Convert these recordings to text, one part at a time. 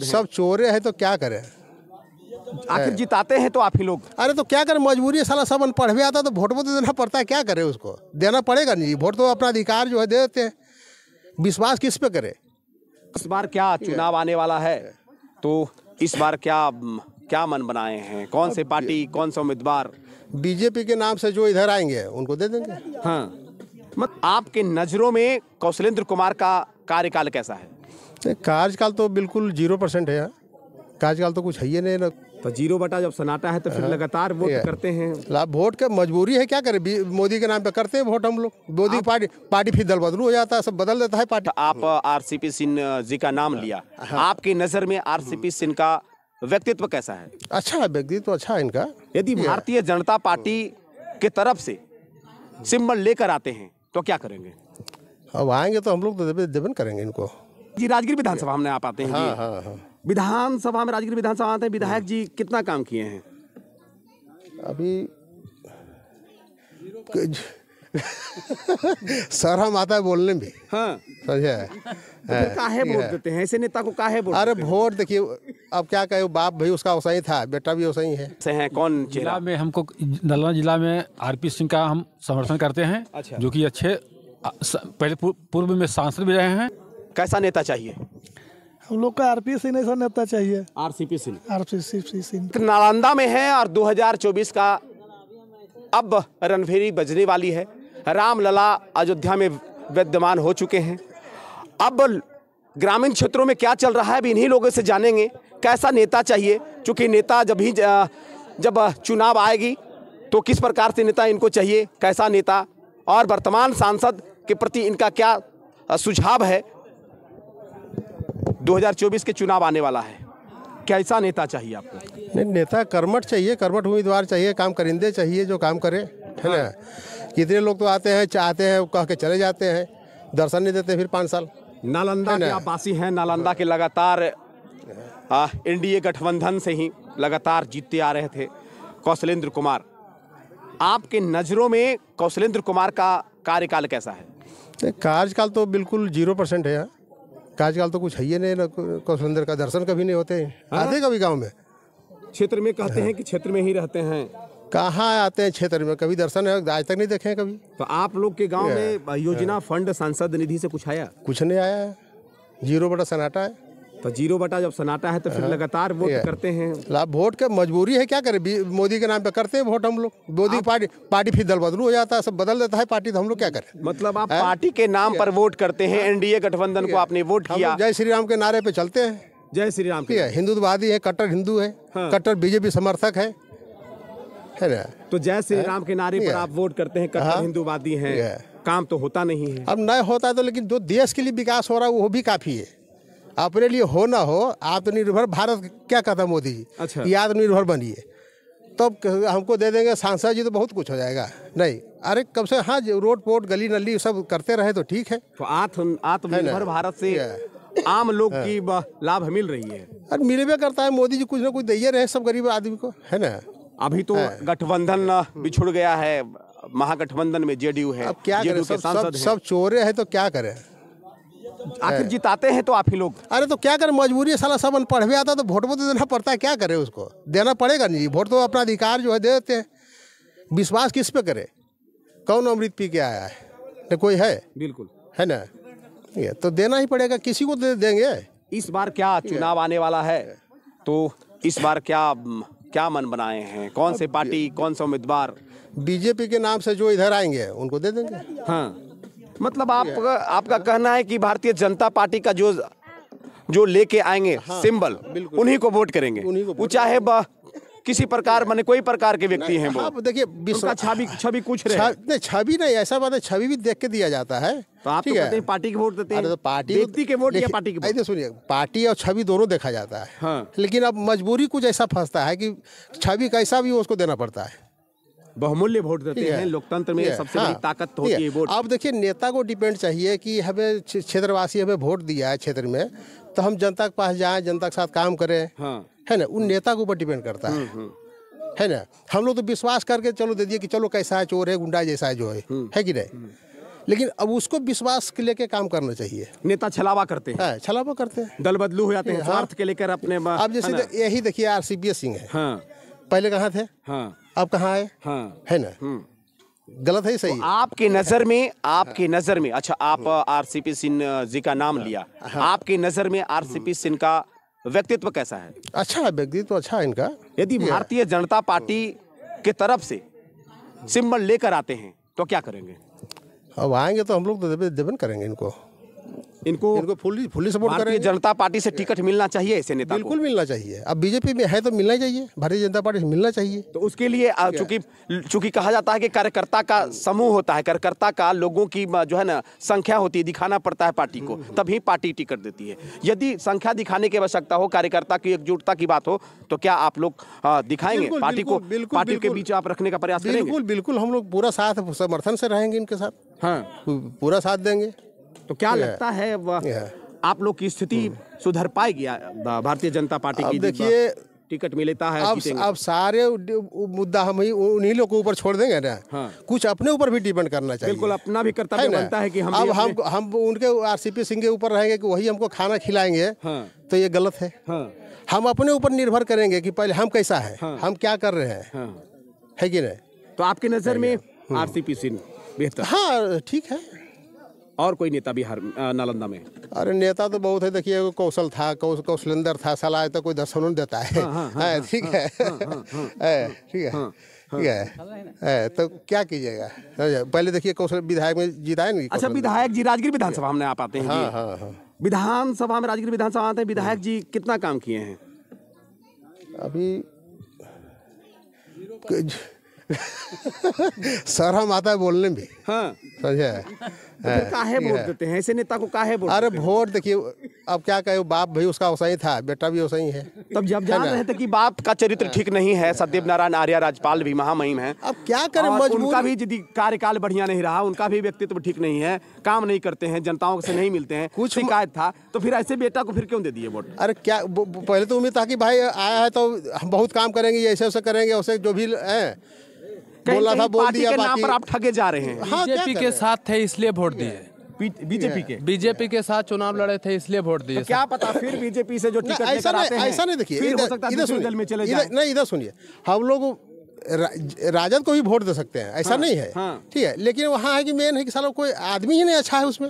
सब चोरे हैं तो क्या करें आखिर जिताते हैं तो आप ही लोग अरे तो क्या करें मजबूरी है साला सब अनपढ़ भी आता तो वोट वो तो देना पड़ता है क्या करें उसको देना पड़ेगा नहीं वोट तो अपना अधिकार जो है दे देते हैं विश्वास किस पे करे इस बार क्या चुनाव आने वाला है तो इस बार क्या क्या मन बनाए हैं कौन से पार्टी कौन सा उम्मीदवार बीजेपी के नाम से जो इधर आएंगे उनको दे देंगे हाँ मत आपके नज़रों में कौशलेंद्र कुमार का कार्यकाल कैसा है कार्यकाल तो बिल्कुल जीरो परसेंट है यहाँ कार्यकाल तो कुछ है ही नहीं तो जीरो बटा जब सनाटा है तो फिर हाँ। लगातार वोट करते हैं वोट का मजबूरी है क्या करें मोदी के नाम पे करते हैं वोट हम लोग मोदी पार्टी पार्टी फिर दल बदलू हो जाता है सब बदल देता है पार्टी तो आप R C P Singh ji का नाम लिया हाँ। आपकी नज़र में आर सी पी सिंह का व्यक्तित्व कैसा है अच्छा है व्यक्तित्व अच्छा है इनका यदि भारतीय जनता पार्टी के तरफ से सिम्बल लेकर आते हैं तो क्या करेंगे अब आएंगे तो हम लोग तो देवन करेंगे इनको जी राजगीर विधानसभा हमने आप आते हैं हाँ, हाँ, हाँ। विधानसभा में राजगीर विधानसभा आते हैं विधायक जी कितना काम किए हैं अभी सर हम आता है बोलने भी हाँ समझे तो काहे बोल देते हैं ऐसे नेता को काहे बोल अरे वोट देखिए अब क्या कहे बाप भी उसका वसाई था बेटा भी ही है से हैं कौन जिला में हमको नलवा जिला में आरपी सिंह का हम समर्थन करते हैं अच्छा। जो कि अच्छे पहले पूर्व में सांसद भी रहे हैं कैसा नेता चाहिए हम लोग का आरपी सिंह ऐसा नेता चाहिए आरसीपी सिंह आरपी सिंह नालंदा में है और 2024 का अब रणभेरी बजने वाली है रामलला अयोध्या में विद्यमान हो चुके हैं अब ग्रामीण क्षेत्रों में क्या चल रहा है अभी इन्हीं लोगों से जानेंगे कैसा नेता चाहिए क्योंकि नेता जब ही जब चुनाव आएगी तो किस प्रकार से नेता इनको चाहिए कैसा नेता और वर्तमान सांसद के प्रति इनका क्या सुझाव है 2024 के चुनाव आने वाला है कैसा नेता चाहिए आपको नहीं नेता कर्मठ चाहिए कर्मठ उम्मीदवार चाहिए काम करिंदे चाहिए जो काम करे है ना हाँ। कितने लोग तो आते हैं चाहते हैं कह के चले जाते हैं दर्शन नहीं देते फिर पाँच साल नालंदा के आप हैं नालंदा के लगातार एनडीए गठबंधन से ही लगातार जीतते आ रहे थे कौशलेंद्र कुमार आपके नज़रों में कौशलेंद्र कुमार का कार्यकाल कैसा है कार्यकाल तो बिल्कुल जीरो परसेंट है यहाँ आजकल तो कुछ है ही नहीं कौशलेंद्र का दर्शन कभी नहीं होते हाँ? आते कभी गाँव में क्षेत्र में कहते हैं कि क्षेत्र में ही रहते हैं कहाँ आते हैं क्षेत्र में कभी दर्शन है आज तक नहीं देखे हैं कभी तो आप लोग के गांव में योजना फंड सांसद निधि से कुछ आया कुछ नहीं आया जीरो बड़ा सन्नाटा है तो जीरो बटा जब सनाटा है तो फिर हाँ। लगातार वोट करते हैं वोट का मजबूरी है क्या करें मोदी के नाम पे करते हैं वोट हम लोग मोदी पार्टी पार्टी फिर दल बदलू हो जाता है सब बदल देता है पार्टी तो हम लोग क्या करें मतलब आप पार्टी के नाम पर वोट करते हैं हाँ। एनडीए गठबंधन को आपने वोट किया जय श्री राम के नारे पे चलते हैं जय श्री राम ठीक है हिंदुत्ववादी है कट्टर हिंदू है हाँ। कट्टर बीजेपी समर्थक है है ना तो जय श्री राम के नारे पर आप वोट करते हैं कट्टर हिंदुवादी हैं काम तो होता नहीं है अब न होता है तो लेकिन जो देश के लिए विकास हो रहा है वो भी काफी है अपने लिए हो ना हो आत्मनिर्भर भारत क्या कहता मोदी जी अच्छा ये आत्मनिर्भर बनिए तब तो हमको दे देंगे सांसद जी तो बहुत कुछ हो जाएगा नहीं अरे कब से हाँ रोड पोर्ट गली नली सब करते रहे तो ठीक है तो आत्मनिर्भर भारत से आम लोग की लाभ मिल रही है अरे मिलवे करता है मोदी जी कुछ ना कुछ दे रहे सब गरीब आदमी को है ना अभी तो गठबंधन hmm। बिछुड़ गया है महागठबंधन में जेडीयू है अब क्या करें सब, सब, सब चोरे हैं तो क्या करें तो आखिर जिताते हैं तो आप ही लोग अरे तो क्या करें मजबूरी है साला सब अनपढ़ भी आता तो वोट वो तो देना पड़ता है क्या करें उसको देना पड़ेगा नहीं वोट तो अपना अधिकार जो है दे देते हैं विश्वास किस पे करे कौन अमृत पी के आया है न तो कोई है बिल्कुल है ना ये तो देना ही पड़ेगा किसी को तो दे देंगे इस बार क्या चुनाव आने वाला है तो इस बार क्या क्या मन बनाए हैं कौन से पार्टी कौन सा उम्मीदवार बीजेपी के नाम से जो इधर आएंगे उनको दे देंगे हाँ मतलब आप आपका हाँ। कहना है कि भारतीय जनता पार्टी का जो जो लेके आएंगे हाँ, सिंबल उन्हीं को वोट करेंगे वो चाहे किसी प्रकार मैंने कोई प्रकार के व्यक्ति हैं आप हाँ, देखिए छवि छवि कुछ रहे नहीं छवि नहीं ऐसा बात है छवि भी देख के दिया जाता है तो आप ठीक तो है पार्टी के वोट देते हैं तो पार्टी व्यक्ति के वोट या पार्टी के सुनिए पार्टी और छवि दोनों देखा जाता है हाँ। लेकिन अब मजबूरी कुछ ऐसा फंसता है कि छवि कैसा भी उसको देना पड़ता है बहुमूल्य वोट देते हैं लोकतंत्र में सबसे हाँ, बड़ी ताकत होती है वोट आप देखिए नेता को डिपेंड चाहिए कि हमें क्षेत्रवासी हमें वोट दिया है क्षेत्र में तो हम जनता के पास जाए जनता के साथ काम करें हाँ। है ना उन नेता के ऊपर डिपेंड करता है हम्म, हम्म। है ना हम लोग तो विश्वास करके चलो दे दिए कि चलो कैसा है चोर है गुंडा जैसा है जो है हम्म। है कि नहीं लेकिन अब उसको विश्वास के लेके काम करना चाहिए नेता छलावा करते हैं हाँ, छलावा करते हैं दल बदलू हो जाते हैं स्वार्थ के लेकर अपने अब जैसे यही देखिए आर सी सिंह है हाँ। पहले कहाँ थे हाँ आप कहाँ आए हाँ है ना हम्म। गलत है सही तो आपकी नजर में आपकी नजर में अच्छा आप हाँ। आरसीपी सिंह जी का नाम हाँ। लिया हाँ। आपकी नजर में आरसीपी हम्म। सिंह का व्यक्तित्व कैसा है अच्छा है व्यक्तित्व अच्छा है इनका यदि भारतीय जनता पार्टी हम्म। के तरफ से सिंबल लेकर आते हैं तो क्या करेंगे अब आएंगे तो हम लोग तो देवन करेंगे इनको इनको इनको फुल्ली फुल्ली सपोर्ट करेंगे जनता पार्टी से टिकट मिलना चाहिए ऐसे नेता बिल्कुल मिलना चाहिए अब बीजेपी में है तो मिलना चाहिए भारतीय जनता पार्टी से मिलना चाहिए तो उसके लिए चूंकि चूंकि कहा जाता है कि कार्यकर्ता का समूह होता है कार्यकर्ता का लोगों की जो है ना संख्या होती है दिखाना पड़ता है पार्टी को हम्म। तभी पार्टी टिकट देती है यदि संख्या दिखाने की आवश्यकता हो कार्यकर्ता की एकजुटता की बात हो तो क्या आप लोग दिखाएंगे पार्टी को पार्टी के बीच आप रखने का प्रयास बिल्कुल बिल्कुल हम लोग पूरा साथ समर्थन से रहेंगे इनके साथ हाँ पूरा साथ देंगे तो क्या लगता है आप लोग की स्थिति hmm. सुधर पाएगी भारतीय जनता पार्टी की देखिए टिकट मिलता है अब अब सारे मुद्दा हम ही उन्हीं लोगों के ऊपर छोड़ देंगे ना हाँ। कुछ अपने ऊपर भी डिपेंड करना चाहिए बिल्कुल अपना भी कर्तव्य बनता है कि हम अब हम हम उनके आरसीपी सिंह के ऊपर रहेंगे कि वही हमको खाना खिलाएंगे हाँ। तो ये गलत है हाँ। हम अपने ऊपर निर्भर करेंगे कि पहले हम कैसा है हाँ। हम क्या कर रहे हैं हाँ। है कि नहीं तो आपकी नजर में आर सिंह बेहतर हाँ ठीक है और कोई नेता बिहार नालंदा में अरे नेता तो बहुत है देखिए कौशल था कौशलेंद्र था सलाह तो कोई दर्शन देता है ठीक है हाँ, हाँ। ठीक है है तो क्या कीजिएगा पहले देखिए कौशल विधायक में जिताए नहीं अच्छा विधायक जी राजगीर विधानसभा में आप आते हैं हाँ, हाँ, हाँ। विधानसभा में राजगीर विधानसभा आते हैं विधायक जी कितना काम किए हैं अभी शर्म आता है बोलने में हाँ समझे तो हाँ, काहे वोट देते हैं ऐसे नेता को काहे वोट अरे वोट देखिए अब क्या कहे बाप भी उसका वसई था बेटा भी वसई है तब जब जान रहे थे कि बाप का चरित्र हाँ। ठीक नहीं है सत्यदेव नारायण आर्या राजपाल भी महामहिम है अब क्या करें उनका भी यदि कार्यकाल बढ़िया नहीं रहा उनका भी व्यक्तित्व ठीक नहीं है काम नहीं करते हैं जनताओं से नहीं मिलते हैं कुछ शिकायत था तो फिर ऐसे बेटा को फिर क्यों दे दिए वोट अरे क्या पहले तो उम्मीद था कि भाई आया है तो हम बहुत काम करेंगे ऐसे ऐसे करेंगे वैसे जो भी है बोला था बोल दिया बाकी पर आप ठगे जा रहे हैं हाँ, बीजेपी के साथ थे इसलिए वोट दिए बीजेपी के बीजेपी के साथ चुनाव लड़े थे इसलिए वोट दिए तो क्या पता फिर बीजेपी से जो टिकट ऐसा नहीं ऐसा नहीं देखिए नहीं इधर सुनिए हम लोग राजद को भी वोट दे सकते हैं ऐसा हाँ, नहीं है हाँ। ठीक है लेकिन वहाँ है कि मेन है कि सालों कोई आदमी ही नहीं अच्छा है उसमें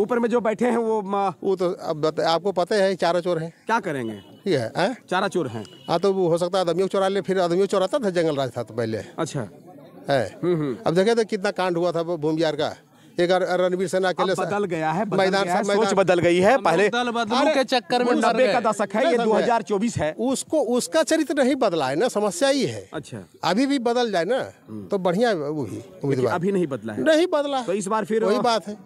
ऊपर में जो बैठे हैं वो वो तो अब आपको पता है चारों चोर हैं क्या करेंगे ठीक है आ? हाँ? चारा चोर हैं हाँ तो हो सकता है आदमियों चोरा ले फिर आदमियों चोराता था जंगल राज था तो पहले अच्छा है हम्म, हम्म। अब देखे तो कितना कांड हुआ था भूमियार का एक रणवीर सेना के लिए बदल गया है बदल मैदान गया है, सोच बदल गई है पहले बदल बदल के चक्कर में नब्बे का दशक है ये 2024 है उसको उसका चरित्र नहीं बदला है ना समस्या ही है अच्छा अभी भी बदल जाए ना हम्म। तो बढ़िया वो भी उम्मीदवार अभी नहीं बदला है नहीं बदला तो इस बार फिर वही बात है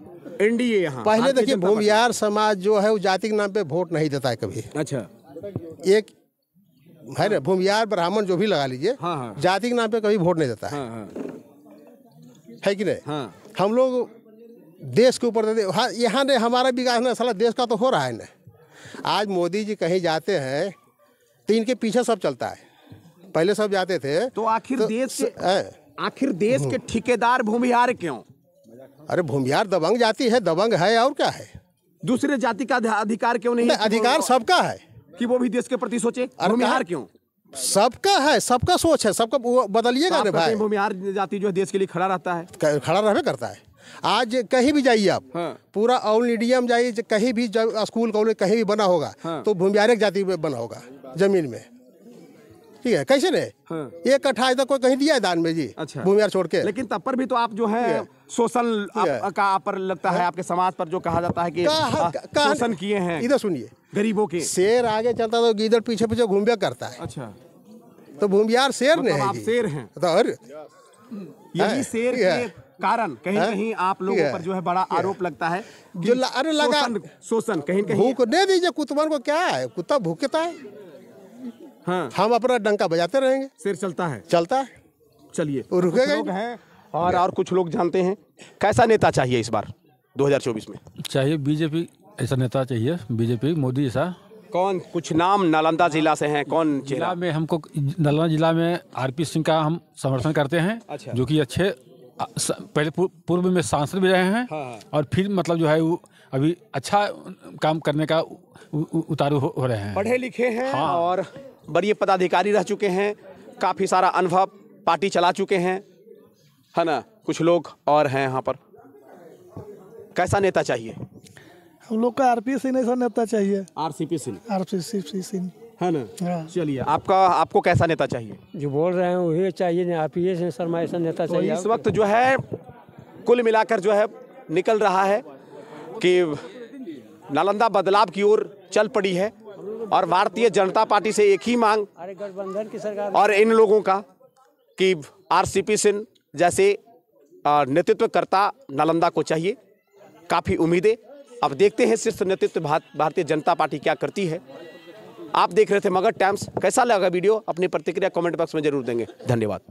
एनडीए यहाँ पहले देखिए भूमियार समाज जो है वो जाति के नाम पे वोट नहीं देता है कभी अच्छा एक है ना भूमियार ब्राह्मण जो भी लगा लीजिए हाँ, हाँ, जाति के नाम पे कभी वोट नहीं देता है हाँ, हाँ, है कि नहीं हाँ। हम लोग देश के ऊपर देते हाँ यहाँ ने हमारा विकास ना साला देश का तो हो रहा है ना आज मोदी जी कहीं जाते हैं तो इनके पीछे सब चलता है पहले सब जाते थे तो आखिर तो, देश आखिर देश के हम्म। ठेकेदार भूमिहार क्यों अरे भूमिहार दबंग जाति है दबंग है और क्या है दूसरे जाति का अधिकार क्यों नहीं, नहीं अधिकार सबका है कि वो भी देश के प्रति सोचे भूमिहार क्यों सबका है सबका सोच है सबका बदलिएगा ना भाई भूमिहार जाति जो है देश के लिए खड़ा रहता है खड़ा रहे करता है आज कहीं भी जाइए आप हाँ। पूरा ऑल इंडिया में जाइए कहीं भी स्कूल कॉलेज कहीं भी बना होगा हाँ। तो भूमिहारिक जाति में बना होगा जमीन में ठीक है कैसे ने हाँ। एक कट्ठा इधर तो कोई कहीं दिया है दान में जी अच्छा भूमियार छोड़ के लेकिन तब पर भी तो आप जो है शोषण का आप पर लगता है हाँ। आपके समाज पर जो कहा जाता है कि हाँ, शोषण किए हैं इधर सुनिए गरीबों के शेर आगे चलता तो गीदड़ पीछे पीछे घूमिया करता है अच्छा तो भूमियार शेर मतलब ने आप शेर हैं तो यही शेर के कारण कहीं कहीं आप लोगों पर जो है बड़ा आरोप लगता है जो अरे लगा शोषण कहीं कहीं भूख दे दीजिए कुतबन को क्या है कुत्ता भूखता है हाँ। हम अपना डंका बजाते रहेंगे सिर चलता है चलता है चलिए रुकेगा हैं और और कुछ लोग जानते हैं कैसा नेता चाहिए इस बार 2024 में चाहिए बीजेपी ऐसा नेता चाहिए बीजेपी मोदी ऐसा कौन कुछ नाम नालंदा जिला से हैं कौन जिला में हमको नालंदा जिला में आरपी सिंह का हम समर्थन करते हैं अच्छा। जो कि अच्छे पहले पूर्व में सांसद भी रहे हैं हाँ, हाँ। और फिर मतलब जो है वो अभी अच्छा काम करने का उतारू हो, हो रहे हैं पढ़े लिखे हैं हाँ। और बड़ी पदाधिकारी रह चुके हैं काफ़ी सारा अनुभव पार्टी चला चुके हैं है ना कुछ लोग और हैं यहाँ पर कैसा नेता चाहिए हम लोग का आरपी सिंह ऐसा नेता चाहिए आरसीपी सिंह आरसीपी सिंह है ना हाँ। चलिए आपका आपको कैसा नेता चाहिए जो बोल रहे हैं वही चाहिए आप ही शर्मा ऐसा नेता तो चाहिए इस वक्त जो है कुल मिलाकर जो है निकल रहा है कि नालंदा बदलाव की ओर चल पड़ी है और भारतीय जनता पार्टी से एक ही मांग गठबंधन की सरकार और इन लोगों का कि आरसीपी सिंह जैसे नेतृत्वकर्ता नालंदा को चाहिए काफ़ी उम्मीदें अब देखते हैं शीर्ष नेतृत्व भारतीय जनता पार्टी क्या करती है आप देख रहे थे मगध टाइम्स कैसा लगा वीडियो अपनी प्रतिक्रिया कमेंट बॉक्स में जरूर देंगे धन्यवाद